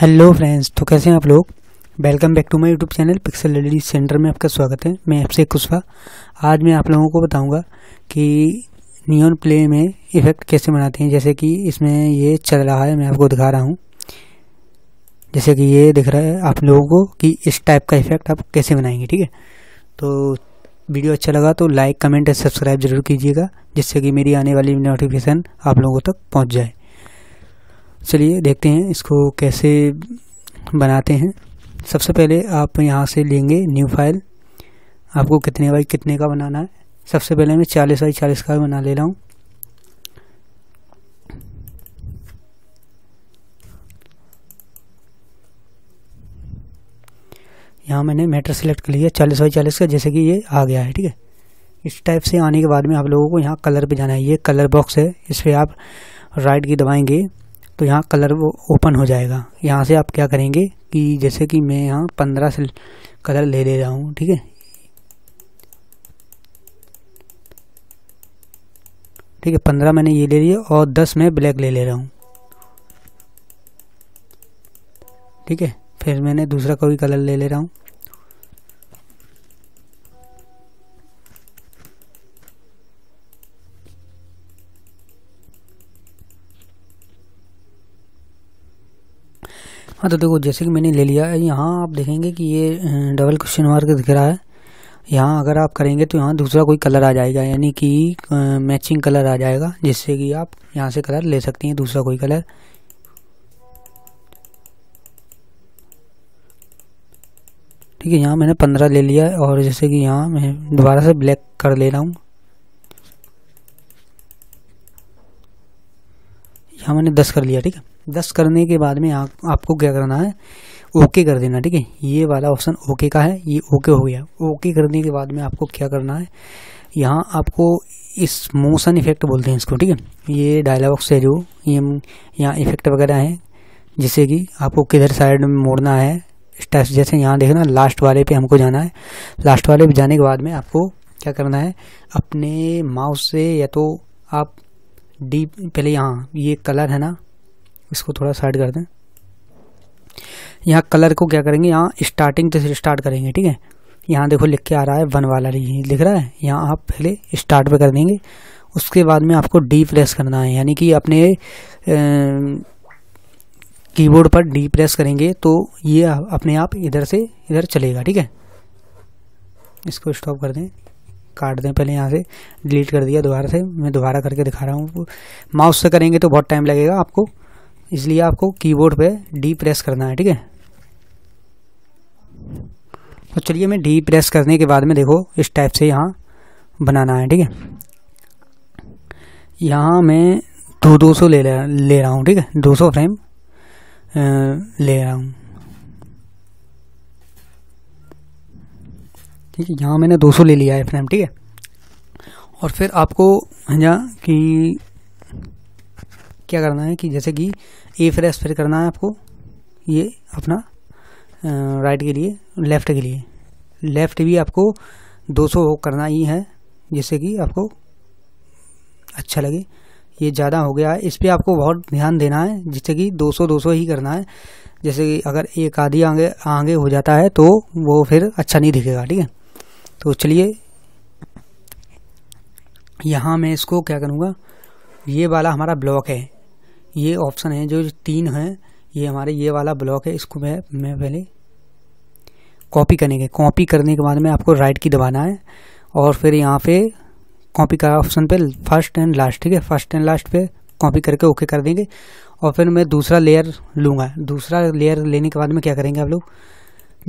hello friends तो कैसे हैं आप लोग welcome back to my YouTube channel pixel ladies centre में आपका स्वागत है मैं आपसे कुशवा आज मैं आप लोगों को बताऊंगा कि नियॉन प्ले में इफ़ेक्ट कैसे बनाते हैं जैसे कि इसमें ये चल रहा है मैं आपको दिखा रहा हूँ जैसे कि ये दिख रहा है आप लोगों को कि इस टाइप का इफ़ेक्ट आप कैसे बनाएंगे ठीक है तो वीडियो अच्छा लगा तो लाइक कमेंट और सब्सक्राइब जरूर कीजिएगा जिससे कि मेरी आने वाली नोटिफिकेशन आप लोगों तक पहुँच जाए चलिए देखते हैं इसको कैसे बनाते हैं सबसे पहले आप यहाँ से लेंगे न्यू फाइल आपको कितने बाई कितने का बनाना है सबसे पहले मैं चालीस बाई चालीस का बना ले रहा हूँ यहाँ मैंने मैटर सेलेक्ट कर लिया चालीस बाई चालीस का जैसे कि ये आ गया है ठीक है इस टाइप से आने के बाद में आप लोगों को यहाँ कलर पे जाना है ये कलर बॉक्स है इस पर आप राइट की दबाएंगे तो यहाँ कलर वो ओपन हो जाएगा यहाँ से आप क्या करेंगे कि जैसे कि मैं यहाँ पंद्रह से कलर ले ले रहा हूँ ठीक है ठीक है पंद्रह मैंने ये ले लिया और दस मैं ब्लैक ले ले रहा हूँ ठीक है फिर मैंने दूसरा कोई कलर ले ले रहा हूँ हाँ तो देखो जैसे कि मैंने ले लिया है यहाँ आप देखेंगे कि ये डबल क्वेश्चन मार्क दिख रहा है यहाँ अगर आप करेंगे तो यहाँ दूसरा कोई कलर आ जाएगा यानी कि मैचिंग कलर आ जाएगा जिससे कि आप यहाँ से कलर ले सकती हैं दूसरा कोई कलर ठीक है यहाँ मैंने पंद्रह ले लिया और जैसे कि यहाँ मैं दोबारा से ब्लैक कर ले रहा हूँ यहाँ मैंने दस कर लिया ठीक है दस करने के बाद में आप, आपको क्या करना है ओके कर देना ठीक है ये वाला ऑप्शन ओके का है ये ओके हो गया ओके करने के बाद में आपको क्या करना है यहाँ आपको इस मोशन इफेक्ट बोलते हैं इसको ठीक है ये डायलॉग्स है जो ये यहाँ इफेक्ट वगैरह हैं जिससे कि आपको किधर साइड में मोड़ना है स्टेप्स जैसे यहाँ देखना लास्ट वाले पे हमको जाना है लास्ट वाले पे जाने के बाद में आपको क्या करना है अपने माउस से या तो आप डीप पहले यहाँ ये कलर है ना इसको थोड़ा साइड कर दें यहाँ कलर को क्या करेंगे यहाँ स्टार्टिंग से स्टार्ट करेंगे ठीक है यहाँ देखो लिख के आ रहा है वन वाला लिख रहा है यहाँ आप पहले स्टार्ट पे कर देंगे उसके बाद में आपको डी प्रेस करना है यानी कि अपने कीबोर्ड पर डी प्रेस करेंगे तो ये अपने आप इधर से इधर चलेगा ठीक है इसको स्टॉप कर दें काट दें पहले यहाँ से डिलीट कर दिया दोबारा से मैं दोबारा करके दिखा रहा हूँ माउस से करेंगे तो बहुत टाइम लगेगा आपको इसलिए आपको कीबोर्ड पे डी प्रेस करना है ठीक है तो चलिए मैं डी प्रेस करने के बाद में देखो इस टाइप से यहाँ बनाना है ठीक है यहाँ मैं दो दो सौ ले ले रहा हूँ ठीक है दो सौ फ्रेम ले रहा हूँ ठीक है यहाँ मैंने 200 ले लिया है फ्रेम ठीक है और फिर आपको यहाँ कि क्या करना है कि जैसे कि ए फ्रेस फिर करना है आपको ये अपना राइट के लिए लेफ़्ट के लिए लेफ़्ट भी आपको 200 करना ही है जिससे कि आपको अच्छा लगे ये ज़्यादा हो गया है इस पर आपको बहुत ध्यान देना है जिससे कि 200 200 ही करना है जैसे कि अगर एक आधी आगे आगे हो जाता है तो वो फिर अच्छा नहीं दिखेगा ठीक है तो चलिए यहाँ मैं इसको क्या करूँगा ये वाला हमारा ब्लॉक है ये ऑप्शन है जो तीन है ये हमारे ये वाला ब्लॉक है इसको मैं मैं पहले कॉपी करेंगे कॉपी करने के बाद में आपको राइट की दबाना है और फिर यहाँ पे कॉपी का ऑप्शन पे फर्स्ट एंड लास्ट ठीक है फर्स्ट एंड लास्ट पे कॉपी करके ओके कर देंगे और फिर मैं दूसरा लेयर लूँगा दूसरा लेयर लेने के बाद में क्या करेंगे आप लोग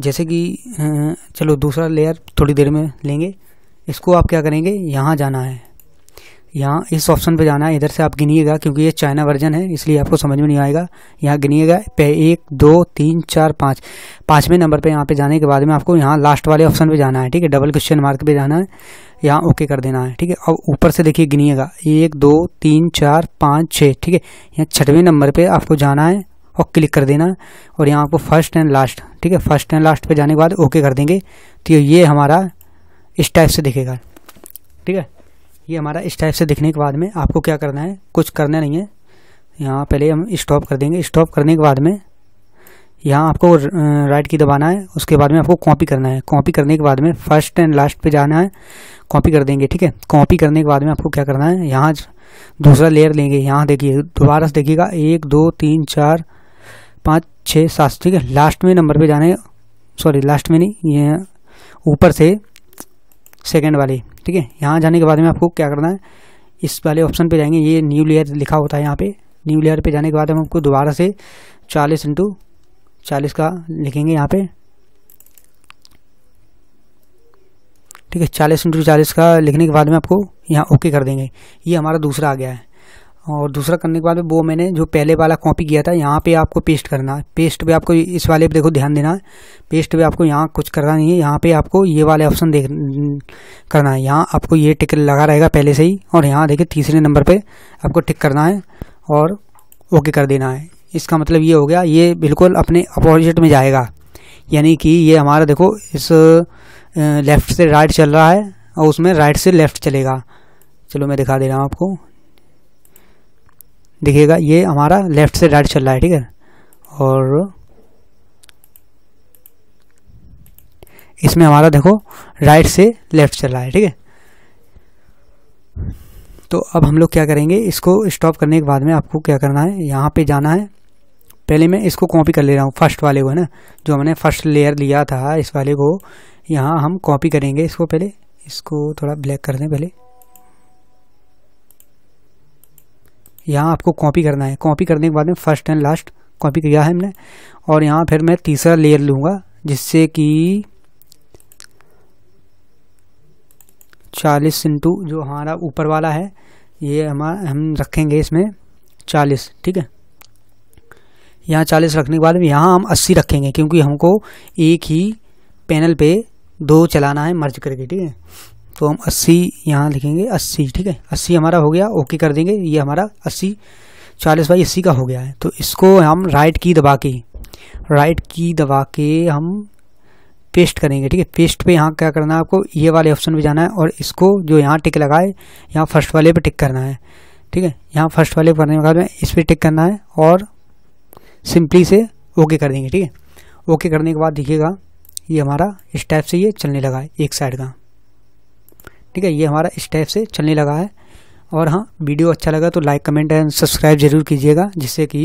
जैसे कि चलो दूसरा लेयर थोड़ी देर में लेंगे इसको आप क्या करेंगे यहाँ जाना है यहाँ इस ऑप्शन पे जाना है इधर से आप गिनिएगा क्योंकि ये चाइना वर्जन है इसलिए आपको समझ में नहीं आएगा यहाँ गिनिएगा एक दो तीन चार पाँच पाँचवें नंबर पे यहाँ पे जाने के बाद में आपको यहाँ लास्ट वाले ऑप्शन पे जाना है ठीक है डबल क्वेश्चन मार्क पे जाना है यहाँ ओके कर देना है ठीक है अब ऊपर से देखिए गिनिएगा एक दो तीन चार पाँच छः ठीक है यहाँ छठवें नंबर पर आपको जाना है और क्लिक कर देना और यहाँ आपको फर्स्ट एंड लास्ट ठीक है फर्स्ट एंड लास्ट पे जाने के बाद ओके कर देंगे तो ये हमारा इस टाइप से दिखेगा ठीक है ये हमारा इस टाइप से दिखने के बाद में आपको क्या करना है कुछ करना नहीं है यहाँ पहले हम स्टॉप कर देंगे स्टॉप करने के बाद में यहाँ आपको राइट की दबाना है उसके बाद में आपको कॉपी करना है कॉपी करने के बाद में फर्स्ट एंड लास्ट पे जाना है कॉपी कर देंगे ठीक है कॉपी करने के बाद में आपको क्या करना है यहाँ दूसरा लेयर लेंगे यहाँ देखिए दोबारा से देखिएगा एक दो तीन चार पाँच छः सात ठीक है लास्ट में नंबर पे जाना है सॉरी लास्ट में नहीं ये ऊपर से सेकंड वाले ठीक है यहाँ जाने के बाद में आपको क्या करना है इस वाले ऑप्शन पे जाएंगे ये न्यू लेयर लिखा होता है यहाँ पे न्यू लेयर पे जाने के बाद हम आपको दोबारा से चालीस इंटू चालीस का लिखेंगे यहाँ पे ठीक है चालीस इंटू चालीस का लिखने के बाद में आपको यहाँ ओके कर देंगे ये हमारा दूसरा आ गया है और दूसरा करने के बाद वो मैंने जो पहले वाला कॉपी किया था यहाँ पे आपको पेस्ट करना है पेस्ट पे आपको इस वाले पे देखो ध्यान देना है पेस्ट पे आपको यहाँ कुछ करना नहीं है यहाँ पे आपको ये वाले ऑप्शन देख करना है यहाँ आपको ये टिक लगा रहेगा पहले से ही और यहाँ देखिए तीसरे नंबर पर आपको टिक करना है और ओके कर देना है इसका मतलब ये हो गया ये बिल्कुल अपने अपोजिट में जाएगा यानी कि ये हमारा देखो इस लेफ़्ट से राइट चल रहा है और उसमें राइट से लेफ़्ट चलेगा चलो मैं दिखा दे रहा हूँ आपको दिखेगा ये हमारा लेफ्ट से राइट चल रहा है ठीक है और इसमें हमारा देखो राइट से लेफ्ट चल रहा है ठीक है तो अब हम लोग क्या करेंगे इसको स्टॉप करने के बाद में आपको क्या करना है यहाँ पे जाना है पहले मैं इसको कॉपी कर ले रहा हूँ फर्स्ट वाले को है ना जो हमने फर्स्ट लेयर लिया था इस वाले को यहाँ हम कॉपी करेंगे इसको पहले इसको थोड़ा ब्लैक कर दें पहले यहाँ आपको कॉपी करना है कॉपी करने के बाद में फर्स्ट एंड लास्ट कॉपी किया है हमने और यहाँ फिर मैं तीसरा लेयर लूँगा जिससे कि चालीस इंटू जो हमारा ऊपर वाला है ये हमारा हम रखेंगे इसमें चालीस ठीक है यहाँ चालीस रखने के बाद में यहाँ हम अस्सी रखेंगे क्योंकि हमको एक ही पैनल पे दो चलाना है मर्ज करके ठीक है तो हम अस्सी यहाँ लिखेंगे अस्सी ठीक है अस्सी हमारा हो गया ओके कर देंगे ये हमारा अस्सी चालीस बाई अस्सी का हो गया है तो इसको हम राइट की दबा के राइट की दबा के हम पेस्ट करेंगे ठीक है पेस्ट पे यहाँ क्या करना है आपको ये वाले ऑप्शन पे जाना है और इसको जो यहाँ टिक लगाए यहाँ फर्स्ट वाले पे टिक करना है ठीक है यहाँ फर्स्ट वाले करने के बाद में इस पर टिक करना है और सिंपली से ओके कर देंगे ठीक है ओके करने के बाद देखिएगा ये हमारा इस टाइप से ये चलने लगा है एक साइड का ठीक है ये हमारा इस टाइप से चलने लगा है और हाँ वीडियो अच्छा लगा तो लाइक कमेंट एंड सब्सक्राइब ज़रूर कीजिएगा जिससे कि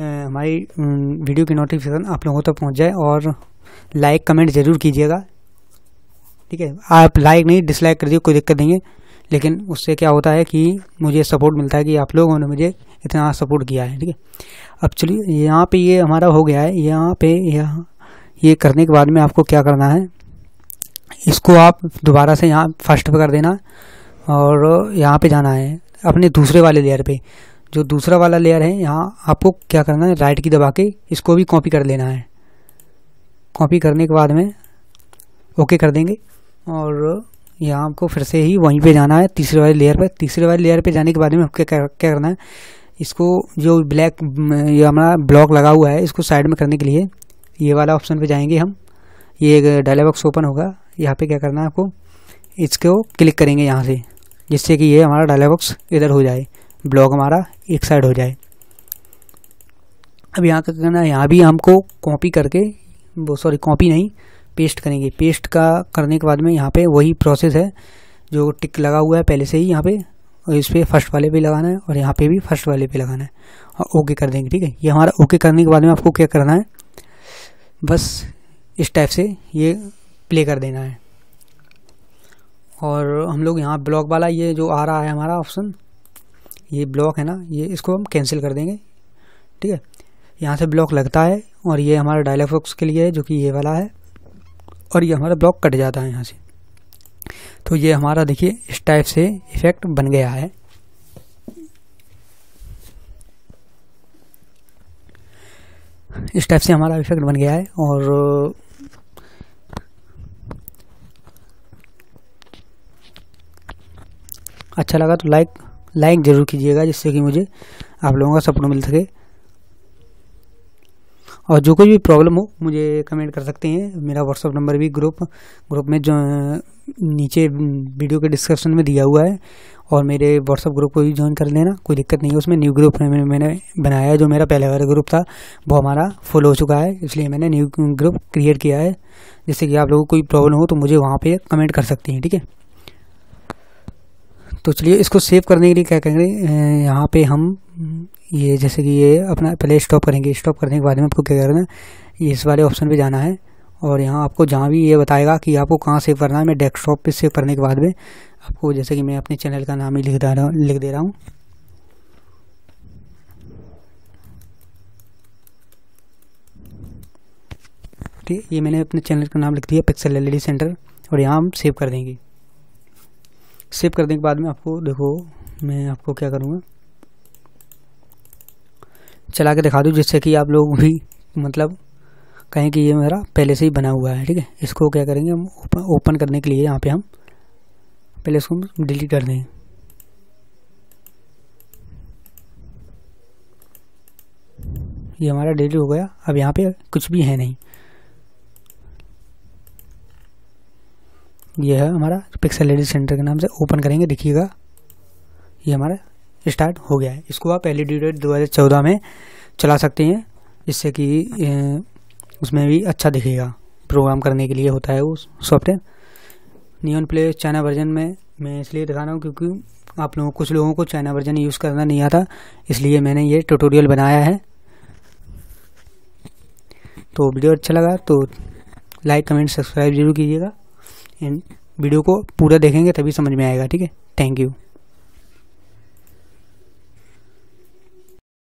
हमारी वीडियो की नोटिफिकेशन आप लोगों तक तो पहुंच जाए और लाइक कमेंट ज़रूर कीजिएगा ठीक है आप लाइक नहीं डिसलाइक कर दिए कोई दिक्कत नहीं है लेकिन उससे क्या होता है कि मुझे सपोर्ट मिलता है कि आप लोगों ने मुझे इतना सपोर्ट किया है ठीक है अब चलिए यहाँ पे ये हमारा हो गया है यहाँ पे यहाँ ये करने के बाद में आपको क्या करना है इसको आप दोबारा से यहाँ फर्स्ट पे कर देना और यहाँ पे जाना है अपने दूसरे वाले लेयर पे जो दूसरा वाला लेयर है यहाँ आपको क्या करना है राइट की दबा के इसको भी कॉपी कर लेना है कॉपी करने के बाद में ओके कर देंगे और यहाँ आपको फिर से ही वहीं पे जाना है तीसरे वाले लेयर पर तीसरे वाले लेयर पे जाने के बाद में आपको क्या करना है इसको जो ब्लैक ये हमारा ब्लॉक लगा हुआ है इसको साइड में करने के लिए ये वाला ऑप्शन पर जाएंगे हम ये एक डायलॉग बॉक्स ओपन होगा यहाँ पे क्या करना है आपको इसको क्लिक करेंगे यहाँ से जिससे कि ये हमारा डायलॉग बॉक्स इधर हो जाए ब्लॉग हमारा एक साइड हो जाए अब यहाँ का करना है यहाँ भी हमको कॉपी करके वो सॉरी कॉपी नहीं पेस्ट करेंगे पेस्ट का करने के बाद में यहाँ पे वही प्रोसेस है जो टिक लगा हुआ है पहले से ही यहाँ पे और इस पर फर्स्ट वाले पे लगाना है और यहाँ पे भी फर्स्ट वाले पे लगाना है और ओके कर देंगे ठीक है ये हमारा ओके करने के बाद में आपको क्या करना है बस इस टाइप से ये प्ले कर देना है और हम लोग यहाँ ब्लॉक वाला ये जो आ रहा है हमारा ऑप्शन ये ब्लॉक है ना ये इसको हम कैंसिल कर देंगे ठीक है यहाँ से ब्लॉक लगता है और ये हमारा डायलॉग बॉक्स के लिए है जो कि ये वाला है और ये हमारा ब्लॉक कट जाता है यहाँ से तो ये हमारा देखिए इस टाइप से इफेक्ट बन गया है इस टाइप से हमारा इफेक्ट बन गया है और अच्छा लगा तो लाइक लाइक ज़रूर कीजिएगा जिससे कि मुझे आप लोगों का सपोर्ट मिल सके और जो कोई भी प्रॉब्लम हो मुझे कमेंट कर सकते हैं मेरा व्हाट्सअप नंबर भी ग्रुप ग्रुप में जो नीचे वीडियो के डिस्क्रिप्शन में दिया हुआ है और मेरे व्हाट्सअप ग्रुप को भी ज्वाइन कर लेना कोई दिक्कत नहीं है उसमें न्यू ग्रुप में मैंने बनाया है जो मेरा पहले वाला ग्रुप था वो हमारा फुल हो चुका है इसलिए मैंने न्यू ग्रुप क्रिएट किया है जिससे कि आप लोगों को कोई प्रॉब्लम हो तो मुझे वहाँ पर कमेंट कर सकते हैं ठीक है तो चलिए इसको सेव करने के लिए क्या करेंगे यहाँ पे हम ये जैसे कि ये अपना पहले स्टॉप करेंगे स्टॉप करने के बाद में आपको क्या करना है इस वाले ऑप्शन पे जाना है और यहाँ आपको जहाँ भी ये बताएगा कि आपको कहाँ सेव करना है मैं डेस्कटॉप पे सेव करने के बाद में आपको जैसे कि मैं अपने चैनल का नाम ही लिख रहा लिख दे रहा हूँ ठीक ये मैंने अपने चैनल का नाम लिख दिया पिक्सल एल सेंटर और यहाँ हम सेव कर देंगे सेव करने के बाद में आपको देखो मैं आपको क्या करूँगा चला के दिखा दूँ जिससे कि आप लोग भी मतलब कहें कि ये मेरा पहले से ही बना हुआ है ठीक है इसको क्या करेंगे हम ओपन ओपन करने के लिए यहाँ पे हम पहले इसको डिलीट कर देंगे ये हमारा डिलीट हो गया अब यहाँ पे कुछ भी है नहीं ये है हमारा पिक्सल एडिट सेंटर के नाम से ओपन करेंगे देखिएगा ये हमारा स्टार्ट हो गया है इसको आप एल ई डी में चला सकते हैं जिससे कि उसमें भी अच्छा दिखेगा प्रोग्राम करने के लिए होता है वो सॉफ्टवेयर नियन प्ले चाइना वर्जन में मैं इसलिए दिखा रहा हूँ क्योंकि आप लोगों कुछ लोगों को चाइना वर्जन यूज़ करना नहीं आता इसलिए मैंने ये ट्यूटोरियल बनाया है तो वीडियो अच्छा लगा तो लाइक कमेंट सब्सक्राइब जरूर कीजिएगा एंड वीडियो को पूरा देखेंगे तभी समझ में आएगा ठीक है थैंक यू